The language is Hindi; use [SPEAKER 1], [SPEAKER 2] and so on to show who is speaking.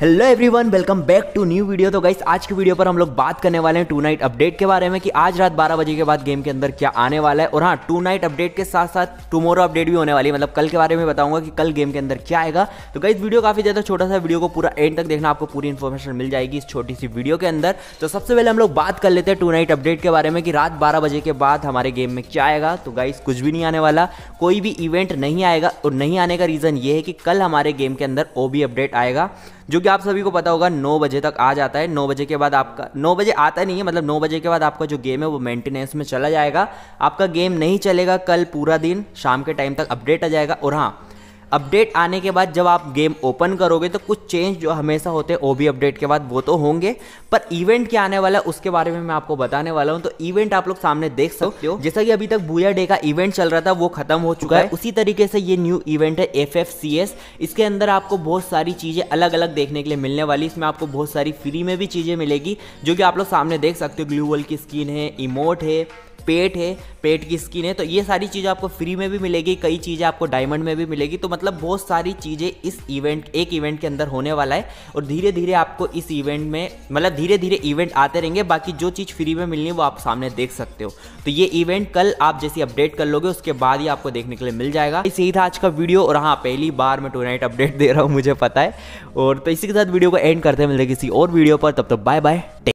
[SPEAKER 1] hello everyone welcome back to new video तो गाइस आज की वीडियो पर हम लोग बात करने वाले हैं टू नाइट अपडेट के बारे में कि आज रात 12 बजे के बाद गेम के अंदर क्या आने वाला है और हाँ टू नाइट अपडेट के साथ साथ टुमारो अपडेट भी होने वाली है मतलब कल के बारे में बताऊंगा कि कल गेम के अंदर क्या आएगा तो गाइस वीडियो काफी ज्यादा छोटा सा वीडियो को पूरा एंड तक देखना आपको पूरी इन्फॉर्मेशन मिल जाएगी इस छोटी सी वीडियो के अंदर तो सबसे पहले हम लोग बात कर लेते हैं टू नाइट अपडेट के बारे में कि रात बारह बजे के बाद हमारे गेम में क्या आएगा तो गाइस कुछ भी नहीं आने वाला कोई भी इवेंट नहीं आएगा और नहीं आने का रीजन ये है कि कल हमारे गेम के अंदर ओ अपडेट आएगा जो क्योंकि आप सभी को पता होगा नौ बजे तक आ जाता है नौ बजे के बाद आपका नौ बजे आता नहीं है मतलब नौ बजे के बाद आपका जो गेम है वो मेंटेनेंस में चला जाएगा आपका गेम नहीं चलेगा कल पूरा दिन शाम के टाइम तक अपडेट आ जाएगा और हाँ अपडेट आने के बाद जब आप गेम ओपन करोगे तो कुछ चेंज जो हमेशा होते हैं ओबी अपडेट के बाद वो तो होंगे पर इवेंट क्या आने वाला है उसके बारे में मैं आपको बताने वाला हूँ तो इवेंट आप लोग सामने देख सकते हो जैसा कि अभी तक बुया डे का इवेंट चल रहा था वो खत्म हो चुका है उसी तरीके से ये न्यू इवेंट है एफ इसके अंदर आपको बहुत सारी चीज़ें अलग अलग देखने के लिए मिलने वाली इसमें आपको बहुत सारी फ्री में भी चीज़ें मिलेगी जो कि आप लोग सामने देख सकते हो ग्लूवल की स्किन है इमोट है पेट है पेट की स्किन है तो ये सारी चीज़ें आपको फ्री में भी मिलेगी कई चीज़ें आपको डायमंड में भी मिलेगी तो मतलब बहुत सारी चीज़ें इस इवेंट एक इवेंट के अंदर होने वाला है और धीरे धीरे आपको इस इवेंट में मतलब धीरे धीरे इवेंट आते रहेंगे बाकी जो चीज़ फ्री में मिलनी है वो आप सामने देख सकते हो तो ये इवेंट कल आप जैसे अपडेट कर लोगे उसके बाद ही आपको देखने के लिए मिल जाएगा यही था आज का वीडियो और हाँ पहली बार मैं टू अपडेट दे रहा हूँ मुझे पता है और तो इसी के साथ वीडियो को एंड करते हैं मिलते किसी और वीडियो पर तब तक बाय बाय